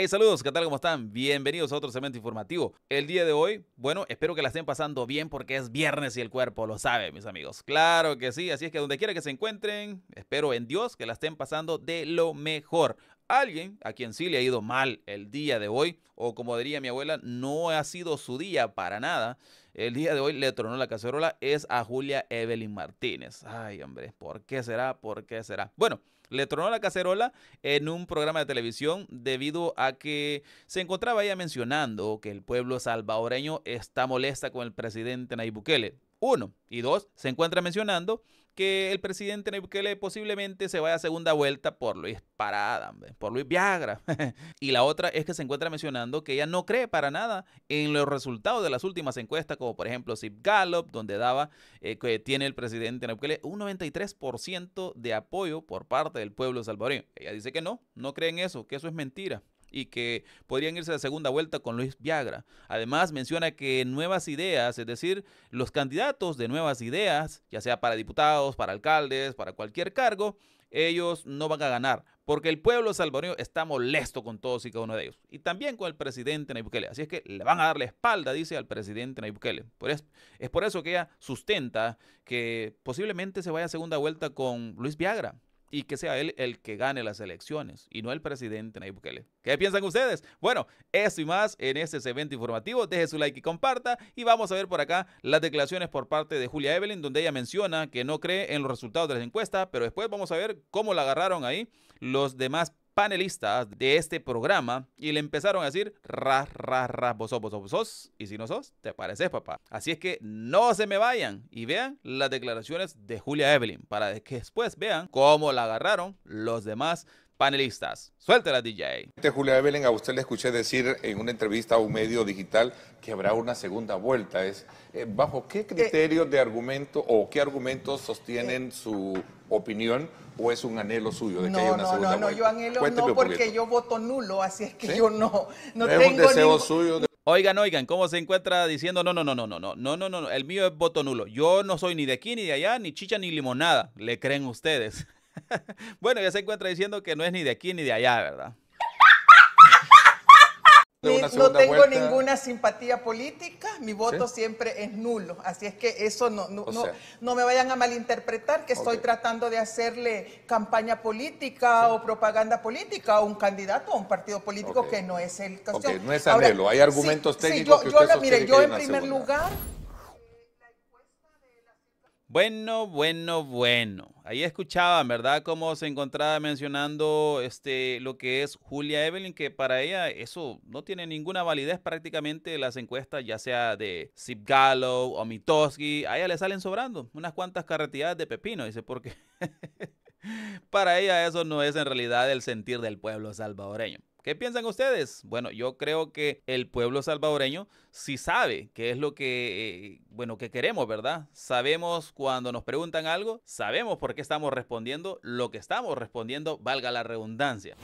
Hey, saludos, ¿qué tal? ¿Cómo están? Bienvenidos a otro segmento informativo. El día de hoy, bueno, espero que la estén pasando bien porque es viernes y el cuerpo lo sabe, mis amigos. Claro que sí, así es que donde quiera que se encuentren, espero en Dios que la estén pasando de lo mejor. Alguien a quien sí le ha ido mal el día de hoy, o como diría mi abuela, no ha sido su día para nada, el día de hoy le tronó la cacerola, es a Julia Evelyn Martínez. Ay, hombre, ¿por qué será? ¿Por qué será? Bueno. Le tronó la cacerola en un programa de televisión debido a que se encontraba ella mencionando que el pueblo salvadoreño está molesta con el presidente Nayib Bukele. Uno. Y dos, se encuentra mencionando que el presidente Bukele posiblemente se vaya a segunda vuelta por Luis Parada, por Luis Viagra. y la otra es que se encuentra mencionando que ella no cree para nada en los resultados de las últimas encuestas, como por ejemplo Zip Gallup, donde daba eh, que tiene el presidente Bukele un 93% de apoyo por parte del pueblo salvadoreño. Ella dice que no, no cree en eso, que eso es mentira y que podrían irse a la segunda vuelta con Luis Viagra. Además, menciona que nuevas ideas, es decir, los candidatos de nuevas ideas, ya sea para diputados, para alcaldes, para cualquier cargo, ellos no van a ganar, porque el pueblo salvadoreño está molesto con todos y cada uno de ellos, y también con el presidente Nayib Bukele. Así es que le van a dar la espalda, dice al presidente Nayib Bukele. Por eso es por eso que ella sustenta que posiblemente se vaya a segunda vuelta con Luis Viagra, y que sea él el que gane las elecciones y no el presidente Nayib Bukele. ¿Qué piensan ustedes? Bueno, eso y más en este evento informativo. Deje su like y comparta y vamos a ver por acá las declaraciones por parte de Julia Evelyn donde ella menciona que no cree en los resultados de las encuestas, pero después vamos a ver cómo la agarraron ahí los demás panelistas de este programa y le empezaron a decir, ras, ra-ra, vos sos, vos y si no sos, te pareces, papá. Así es que no se me vayan y vean las declaraciones de Julia Evelyn para que después vean cómo la agarraron los demás panelistas. Suéltela, DJ. Este Julia Evelyn, a usted le escuché decir en una entrevista a un medio digital que habrá una segunda vuelta. Es, eh, ¿Bajo qué eh, criterio de argumento o qué argumentos sostienen eh, su opinión o es un anhelo suyo de que haya una segunda vuelta? no, no, No, yo anhelo no porque yo voto nulo, así es que yo no, no, tengo es un deseo suyo Oigan, oigan, ¿cómo se encuentra diciendo no, no, no, no, no, no, no, no, no, el mío es voto nulo? Yo no soy ni de aquí, ni de allá, ni chicha, ni limonada, le creen ustedes. bueno, ya se encuentra diciendo que no es ni de aquí ni de allá, ¿verdad? no tengo ninguna simpatía política, mi voto siempre es nulo, así es que eso no, no, me vayan a malinterpretar que estoy tratando de hacerle campaña política o propaganda política a un candidato o un partido político que no es el caso. No es hay argumentos técnicos. yo, yo mire, yo en primer lugar bueno, bueno, bueno. Ahí escuchaban, ¿verdad? Cómo se encontraba mencionando este, lo que es Julia Evelyn, que para ella eso no tiene ninguna validez prácticamente las encuestas, ya sea de Zip Gallo o Mitoski. A ella le salen sobrando unas cuantas carretillas de pepino, dice, porque para ella eso no es en realidad el sentir del pueblo salvadoreño. ¿Qué piensan ustedes? Bueno, yo creo que el pueblo salvadoreño sí sabe qué es lo que, eh, bueno, que queremos, ¿verdad? Sabemos cuando nos preguntan algo, sabemos por qué estamos respondiendo lo que estamos respondiendo, valga la redundancia.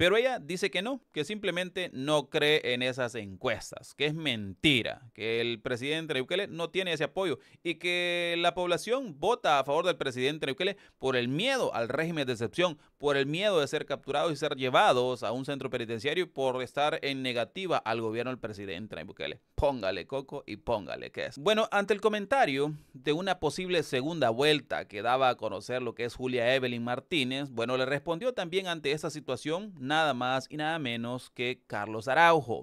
Pero ella dice que no, que simplemente no cree en esas encuestas, que es mentira, que el presidente Bukele no tiene ese apoyo y que la población vota a favor del presidente Bukele por el miedo al régimen de excepción, por el miedo de ser capturados y ser llevados a un centro penitenciario por estar en negativa al gobierno del presidente Bukele. Póngale coco y póngale que es. Bueno, ante el comentario de una posible segunda vuelta que daba a conocer lo que es Julia Evelyn Martínez, bueno, le respondió también ante esa situación nada más y nada menos que Carlos Araujo.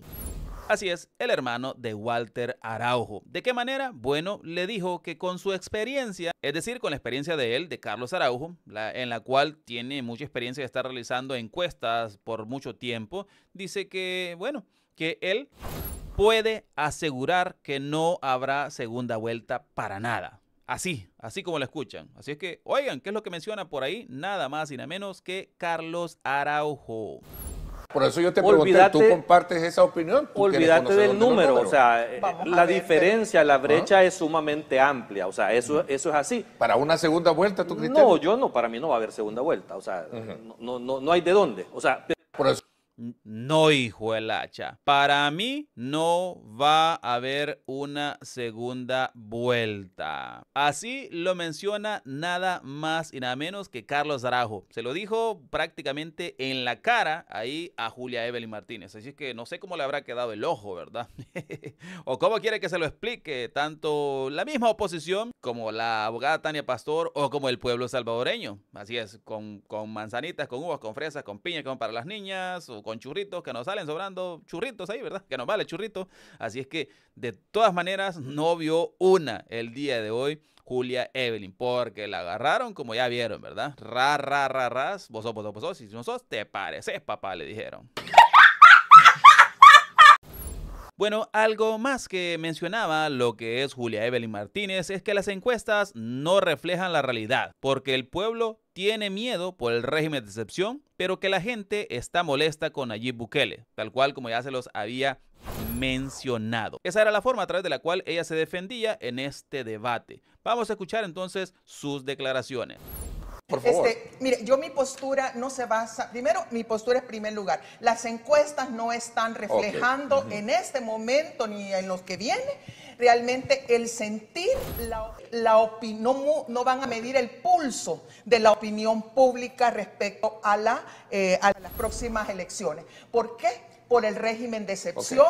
Así es, el hermano de Walter Araujo. ¿De qué manera? Bueno, le dijo que con su experiencia, es decir, con la experiencia de él, de Carlos Araujo, en la cual tiene mucha experiencia de estar realizando encuestas por mucho tiempo, dice que, bueno, que él puede asegurar que no habrá segunda vuelta para nada. Así, así como la escuchan. Así es que, oigan, ¿qué es lo que menciona por ahí? Nada más y nada menos que Carlos Araujo. Por eso yo te olvidate, ¿tú compartes esa opinión? Olvídate del número, o sea, la diferencia, la brecha es sumamente amplia, o sea, eso, eso es así. ¿Para una segunda vuelta, tú, criterio. No, yo no, para mí no va a haber segunda vuelta, o sea, no, no, no hay de dónde, o sea... Por eso no, hijo el hacha. Para mí no va a haber una segunda vuelta. Así lo menciona nada más y nada menos que Carlos Arajo. Se lo dijo prácticamente en la cara ahí a Julia Evelyn Martínez. Así es que no sé cómo le habrá quedado el ojo, ¿verdad? o cómo quiere que se lo explique tanto la misma oposición como la abogada Tania Pastor o como el pueblo salvadoreño. Así es, con, manzanitas, con uvas, con fresas, con piña, como para las niñas con churritos que nos salen sobrando churritos ahí, ¿verdad? Que nos vale churrito. Así es que de todas maneras no vio una el día de hoy Julia Evelyn, porque la agarraron como ya vieron, ¿verdad? Ra, ra, ra, ras, vos sos, vos sos, vos sos, si no sos, te pareces, papá, le dijeron. Bueno, algo más que mencionaba lo que es Julia Evelyn Martínez es que las encuestas no reflejan la realidad, porque el pueblo tiene miedo por el régimen de excepción, pero que la gente está molesta con Nayib Bukele, tal cual como ya se los había mencionado. Esa era la forma a través de la cual ella se defendía en este debate. Vamos a escuchar entonces sus declaraciones. Por este, favor. mire, yo mi postura no se basa, primero, mi postura es primer lugar. Las encuestas no están reflejando en este momento ni en los que vienen realmente el sentir, la, la opinión, no, van a medir el pulso de la opinión pública respecto a, la, eh, a las próximas elecciones. ¿Por qué? Por el régimen de excepción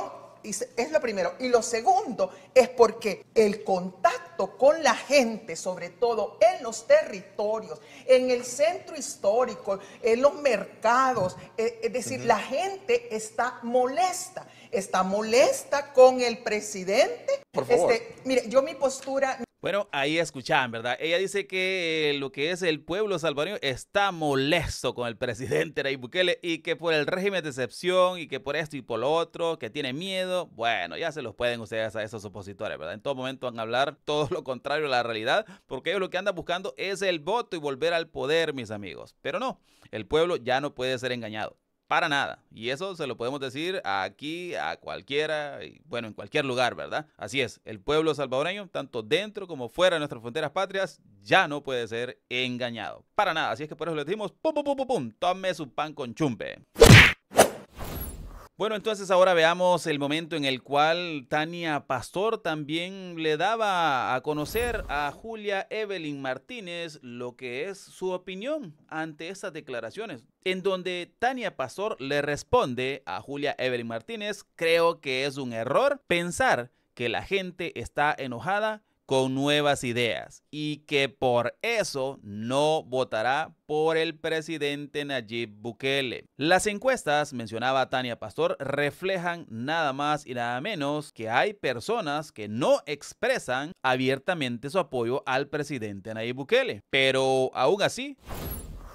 es lo primero. Y lo segundo es porque el contacto con la gente, sobre todo en los territorios, en el centro histórico, en los mercados, eh, es decir, la gente está molesta, está molesta con el presidente. Este, mire, yo mi postura bueno, ahí escuchan, ¿verdad? Ella dice que eh, lo que es el pueblo salvadoreño está molesto con el presidente Nayib Bukele y que por el régimen de excepción y que por esto y por lo otro, que tiene miedo. Bueno, ya se los pueden ustedes a esos opositores, ¿verdad? En todo momento van a hablar todo lo contrario a la realidad, porque ellos lo que andan buscando es el voto y volver al poder, mis amigos. Pero no, el pueblo ya no puede ser engañado. Para nada. Y eso se lo podemos decir aquí, a cualquiera, y bueno, en cualquier lugar, ¿verdad? Así es, el pueblo salvadoreño, tanto dentro como fuera de nuestras fronteras patrias, ya no puede ser engañado. Para nada. Así es que por eso le decimos, pum, pum, pum, pum, pum, tome su pan con chumpe. Bueno, entonces ahora veamos el momento en el cual Tania Pastor también le daba a conocer a Julia Evelyn Martínez lo que es su opinión ante esas declaraciones, en donde Tania Pastor le responde a Julia Evelyn Martínez, creo que es un error pensar que la gente está enojada con nuevas ideas y que por eso no votará por el presidente Nayib Bukele. Las encuestas, mencionaba Tania Pastor, reflejan nada más y nada menos que hay personas que no expresan abiertamente su apoyo al presidente Nayib Bukele, pero aún así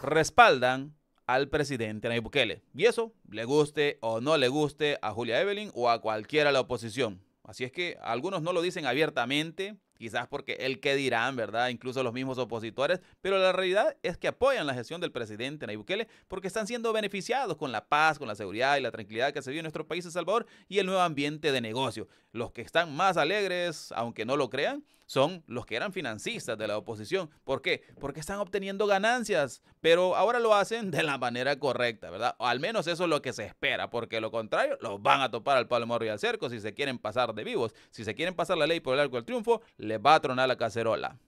respaldan al presidente Nayib Bukele. Y eso, le guste o no le guste a Julia Evelyn o a cualquiera de la oposición. Así es que algunos no lo dicen abiertamente, quizás porque el que dirán, ¿verdad? Incluso los mismos opositores, pero la realidad es que apoyan la gestión del presidente Nayib Bukele porque están siendo beneficiados con la paz, con la seguridad y la tranquilidad que se vive en nuestro país, de Salvador, y el nuevo ambiente de negocio. Los que están más alegres, aunque no lo crean, son los que eran financistas de la oposición. ¿Por qué? Porque están obteniendo ganancias, pero ahora lo hacen de la manera correcta, ¿verdad? O al menos eso es lo que se espera, porque lo contrario, los van a topar al palo y al cerco si se quieren pasar de vivos. Si se quieren pasar la ley por el arco del triunfo, les va a tronar la cacerola.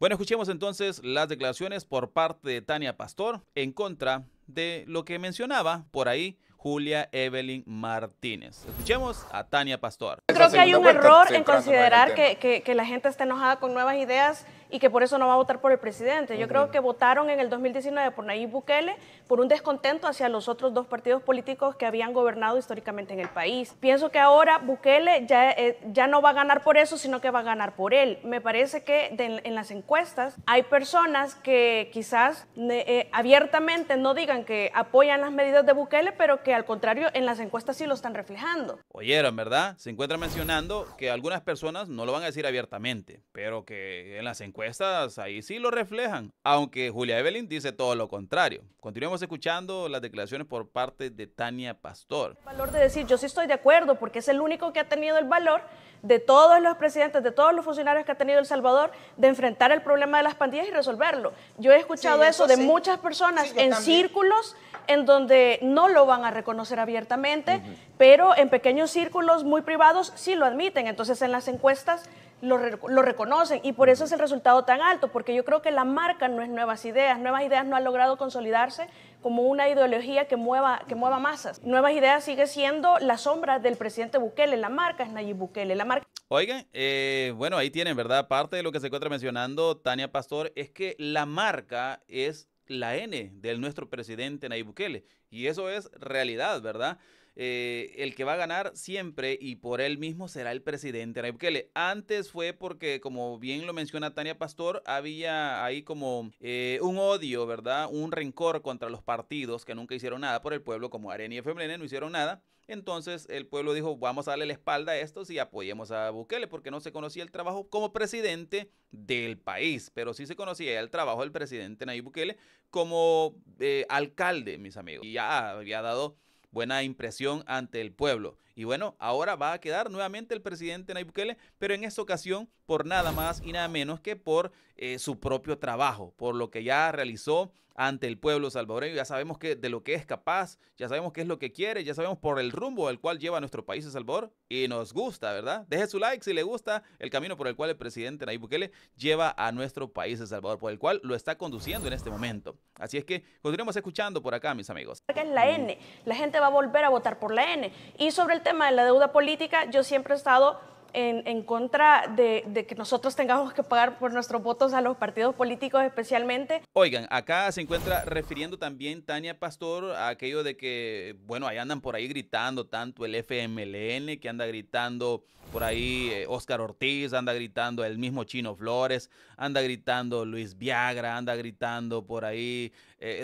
Bueno, escuchemos entonces las declaraciones por parte de Tania Pastor en contra de lo que mencionaba por ahí Julia Evelyn Martínez. Escuchemos a Tania Pastor. Creo que hay un error en considerar que, que, la gente está enojada con nuevas ideas y que por eso no va a votar por el presidente. Yo creo que votaron en el 2019 por Nayib Bukele por un descontento hacia los otros dos partidos políticos que habían gobernado históricamente en el país. Pienso que ahora Bukele ya, eh, ya no va a ganar por eso, sino que va a ganar por él. Me parece que en las encuestas hay personas que quizás eh, abiertamente no digan que apoyan las medidas de Bukele, pero que al contrario en las encuestas sí lo están reflejando. Oyeron, ¿verdad? Se encuentra mencionando que algunas personas no lo van a decir abiertamente, pero que en las encuestas encuestas ahí sí lo reflejan, aunque Julia Evelyn dice todo lo contrario. Continuemos escuchando las declaraciones por parte de Tania Pastor. El valor de decir, yo sí estoy de acuerdo, porque es el único que ha tenido el valor de todos los presidentes, de todos los funcionarios que ha tenido El Salvador, de enfrentar el problema de las pandillas y resolverlo. Yo he escuchado eso, de muchas personas en círculos en donde no lo van a reconocer abiertamente, pero en pequeños círculos muy privados sí lo admiten. Entonces en las encuestas lo, reconocen y por eso es el resultado tan alto, porque yo creo que la marca no es nuevas ideas, nuevas ideas no ha logrado consolidarse como una ideología que mueva, que mueva masas. Nuevas ideas sigue siendo la sombra del presidente Bukele, la marca es Nayib Bukele, la marca... Oigan, eh, bueno, ahí tienen, ¿verdad? Parte de lo que se encuentra mencionando Tania Pastor es que la marca es la N del nuestro presidente Nayib Bukele y eso es realidad, ¿verdad? Eh, el que va a ganar siempre y por él mismo será el presidente Nayib Bukele. Antes fue porque, como bien lo menciona Tania Pastor, había ahí como eh, un odio, ¿verdad? Un rencor contra los partidos que nunca hicieron nada por el pueblo, como Arena y FMLN no hicieron nada. Entonces el pueblo dijo, vamos a darle la espalda a estos y apoyemos a Bukele, porque no se conocía el trabajo como presidente del país, pero sí se conocía el trabajo del presidente Nayib Bukele como eh, alcalde, mis amigos. Y ya había dado buena impresión ante el pueblo. Y bueno, ahora va a quedar nuevamente el presidente Nayib Bukele, pero en esta ocasión por nada más y nada menos que por eh, su propio trabajo, por lo que ya realizó ante el pueblo salvadoreño. Ya sabemos que de lo que es capaz, ya sabemos qué es lo que quiere, ya sabemos por el rumbo al cual lleva nuestro país El Salvador y nos gusta, ¿verdad? Deje su like si le gusta el camino por el cual el presidente Nayib Bukele lleva a nuestro país El Salvador, por el cual lo está conduciendo en este momento. Así es que continuemos escuchando por acá, mis amigos. la N, la gente va a volver a votar por la N y sobre el tema de la deuda política, yo siempre he estado en, contra de, que nosotros tengamos que pagar por nuestros votos a los partidos políticos especialmente. Oigan, acá se encuentra refiriendo también Tania Pastor a aquello de que, bueno, ahí andan por ahí gritando tanto el FMLN, que anda gritando por ahí eh, Oscar Ortiz, anda gritando el mismo Chino Flores, anda gritando Luis Viagra, anda gritando por ahí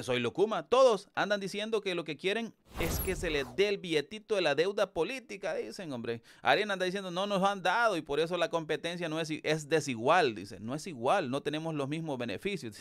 Soy eh, Locuma. Todos andan diciendo que lo que quieren es que se les dé el billetito de la deuda política, dicen, hombre. Alguien anda diciendo, no nos han dado y por eso la competencia no es, es desigual, dice, no es igual, no tenemos los mismos beneficios.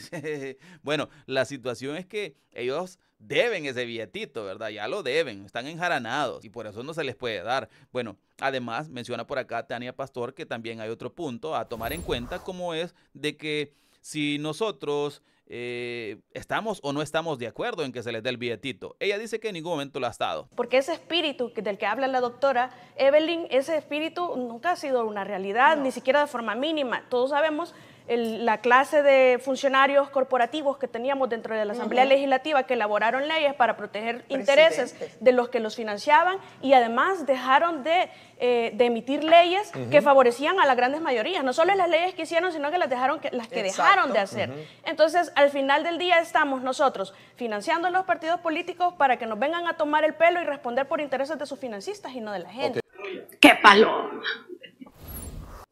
bueno, la situación es que ellos deben ese billetito, ¿verdad? Ya lo deben, están enjaranados y por eso no se les puede dar. Bueno, además menciona por acá Tania Pastor que también hay otro punto a tomar en cuenta, como es de que si nosotros eh, ¿estamos o no estamos de acuerdo en que se les dé el billetito? Ella dice que en ningún momento lo ha estado. Porque ese espíritu del que habla la doctora Evelyn, ese espíritu nunca ha sido una realidad, ni siquiera de forma mínima. Todos sabemos la clase de funcionarios corporativos que teníamos dentro de la Asamblea Legislativa que elaboraron leyes para proteger intereses de los que los financiaban y además dejaron de, eh, emitir leyes que favorecían a las grandes mayorías, no solo las leyes que hicieron, sino que las, dejaron las que dejaron de hacer. Entonces, al final del día estamos nosotros financiando a los partidos políticos para que nos vengan a tomar el pelo y responder por intereses de sus financistas y no de la gente. ¡Qué paloma!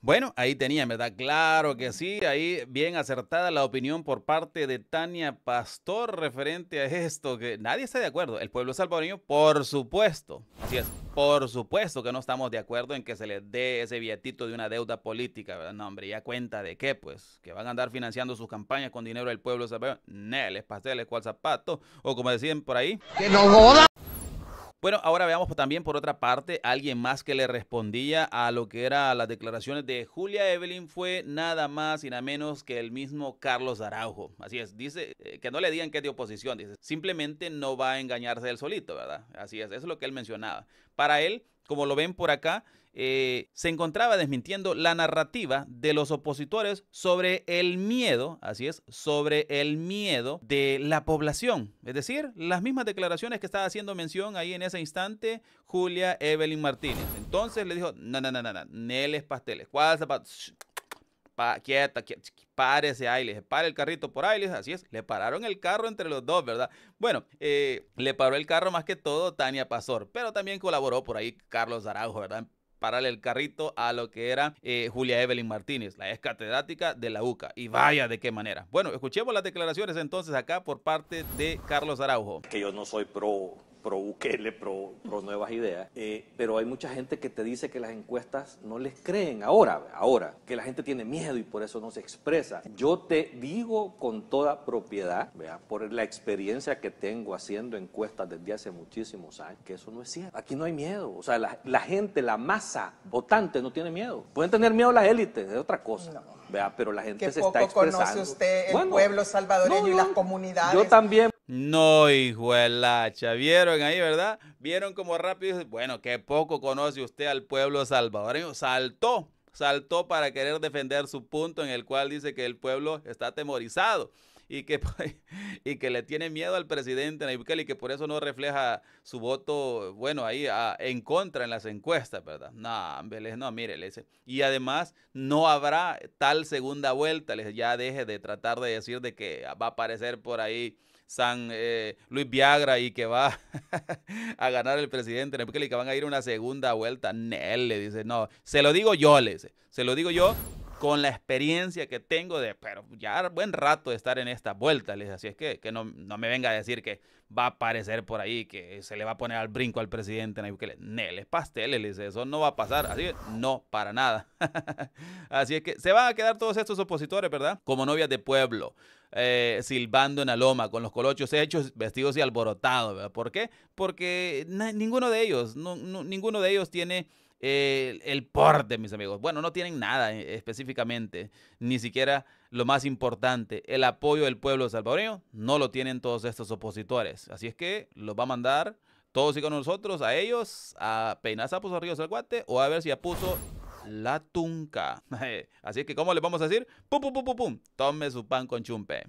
Bueno, ahí me da Claro que sí, ahí bien acertada la opinión por parte de Tania Pastor referente a esto, que nadie está de acuerdo. El pueblo salvadoreño, por supuesto, así es, por supuesto que no estamos de acuerdo en que se les dé ese billetito de una deuda política, ¿verdad? No, hombre, ya cuenta de qué, pues, que van a andar financiando sus campañas con dinero del pueblo salvadoreño. Neles, pasteles, cual zapato, o como decían por ahí. ¡Que no joda! Bueno, ahora veamos también por otra parte, alguien más que le respondía a lo que eran las declaraciones de Julia Evelyn fue nada más y nada menos que el mismo Carlos Araujo. Así es, dice eh, que no le digan que es de oposición, dice, simplemente no va a engañarse él solito, ¿verdad? Así es, eso es lo que él mencionaba. Para él, como lo ven por acá, eh, se encontraba desmintiendo la narrativa de los opositores sobre el miedo, así es, sobre el miedo de la población. Es decir, las mismas declaraciones que estaba haciendo mención ahí en ese instante Julia Evelyn Martínez. Entonces le dijo, no, no, no, no, no, neles pasteles, ¿cuál zapato? quieta, quieta, párese ahí, para el carrito por ailes, así es, le pararon el carro entre los dos, ¿verdad? Bueno, eh, le paró el carro más que todo Tania Pastor, pero también colaboró por ahí Carlos Araujo, ¿verdad? pararle el carrito a lo que era eh, Julia Evelyn Martínez, la ex catedrática de la UCA. Y vaya de qué manera. Bueno, escuchemos las declaraciones entonces acá por parte de Carlos Araujo. Que yo no soy pro pro Bukele, pro, nuevas ideas, eh, pero hay mucha gente que te dice que las encuestas no les creen ahora, ahora, que la gente tiene miedo y por eso no se expresa. Yo te digo con toda propiedad, ¿vea? por la experiencia que tengo haciendo encuestas desde hace muchísimos años, que eso no es cierto. Aquí no hay miedo, o sea, la, gente, la masa votante no tiene miedo. Pueden tener miedo las élites, es otra cosa. pero la gente se está expresando. conoce usted el pueblo salvadoreño y las comunidades. Yo también. No, hijo de ¿Vieron ahí, verdad? ¿Vieron cómo rápido? Bueno, qué poco conoce usted al pueblo salvadoreño. Saltó, saltó para querer defender su punto en el cual dice que el pueblo está atemorizado y que, pues, y que le tiene miedo al presidente Nayib y que por eso no refleja su voto, bueno, ahí ah, en contra en las encuestas, ¿verdad? No, Vélez, no, mire, le Y además no habrá tal segunda vuelta, les ya deje de tratar de decir de que va a aparecer por ahí San eh, Luis Viagra y que va a ganar el presidente Bukele y que van a ir una segunda vuelta. Nel, le dice, no, se lo digo yo, le dice, se lo digo yo con la experiencia que tengo de, pero ya buen rato de estar en esta vuelta, les así es que, no, me venga a decir que va a aparecer por ahí, que se le va a poner al brinco al presidente Nayukele. pastel le dice eso no va a pasar, así no, para nada. así es que se van a quedar todos estos opositores, ¿verdad? Como novias de pueblo. Eh, silbando en la loma, con los colochos hechos, vestidos y alborotados. ¿verdad? ¿Por qué? Porque ninguno de ellos, ninguno de ellos tiene el porte, mis amigos. Bueno, no tienen nada eh, específicamente, ni siquiera lo más importante, el apoyo del pueblo salvadoreño, no lo tienen todos estos opositores. Así es que los va a mandar todos y con nosotros a ellos a peinazapos a o del guate o a ver si apuso la tunca. Así es que, ¿cómo les vamos a decir? Pum, pum, pum, pum, pum. Tome su pan con chumpe.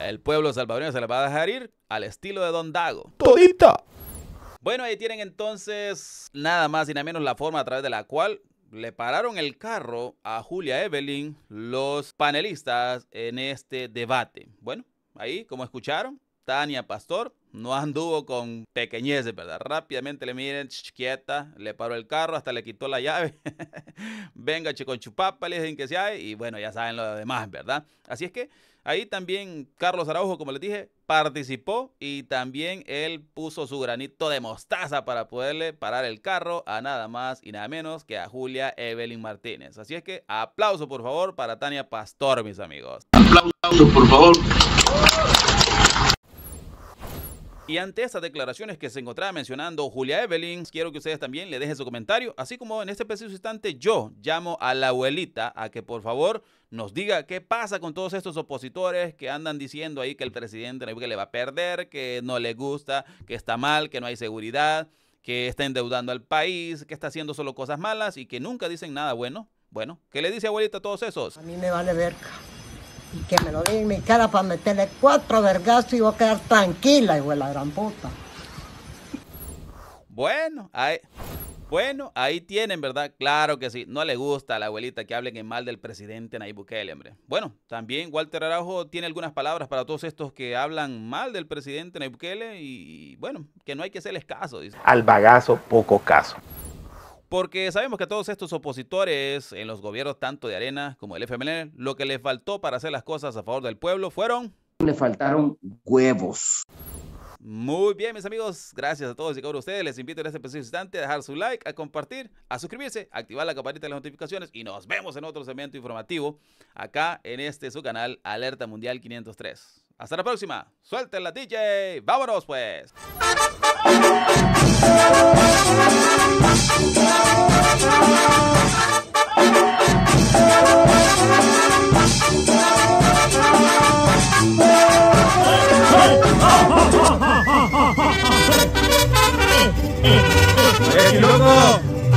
El pueblo salvadoreño se le va a dejar ir al estilo de Don Dago. ¡Todita! Bueno, ahí tienen entonces nada más y nada menos la forma a través de la cual le pararon el carro a Julia Evelyn los panelistas en este debate. Bueno, ahí como escucharon, Tania Pastor no anduvo con pequeñeces, ¿verdad? Rápidamente le miren, quieta, le paró el carro, hasta le quitó la llave. Venga, chico, chupapa, le dicen que se hay. Y bueno, ya saben lo demás, ¿verdad? Así es que Ahí también Carlos Araujo, como les dije, participó y también él puso su granito de mostaza para poderle parar el carro a nada más y nada menos que a Julia Evelyn Martínez. Así es que aplauso por favor para Tania Pastor, mis amigos. Aplauso por favor y ante estas declaraciones que se encontraba mencionando Julia Evelyn, quiero que ustedes también le dejen su comentario, así como en este preciso instante yo llamo a la abuelita a que por favor nos diga qué pasa con todos estos opositores que andan diciendo ahí que el presidente le va a perder, que no le gusta, que está mal, que no hay seguridad, que está endeudando al país, que está haciendo solo cosas malas y que nunca dicen nada bueno. Bueno, ¿qué le dice abuelita a todos esos? A mí me vale verga que me lo den en mi cara para meterle cuatro vergazos y voy a quedar tranquila, hijo de la gran puta. Bueno, ahí, bueno, ahí tienen, ¿verdad? Claro que sí. No le gusta a la abuelita que hablen en mal del presidente Nayib Bukele, hombre. Bueno, también Walter Araujo tiene algunas palabras para todos estos que hablan mal del presidente Nayib Bukele y, bueno, que no hay que hacerles caso. Dice. Al bagazo, poco caso. Porque sabemos que a todos estos opositores en los gobiernos tanto de Arena como del FMLN, lo que les faltó para hacer las cosas a favor del pueblo fueron... Le faltaron huevos. Muy bien, mis amigos. Gracias a todos y a todos ustedes. Les invito en este preciso instante a dejar su like, a compartir, a suscribirse, activar la campanita de las notificaciones y nos vemos en otro segmento informativo acá en este su canal Alerta Mundial 503. Hasta la próxima. Suelten la DJ. Vámonos pues loco!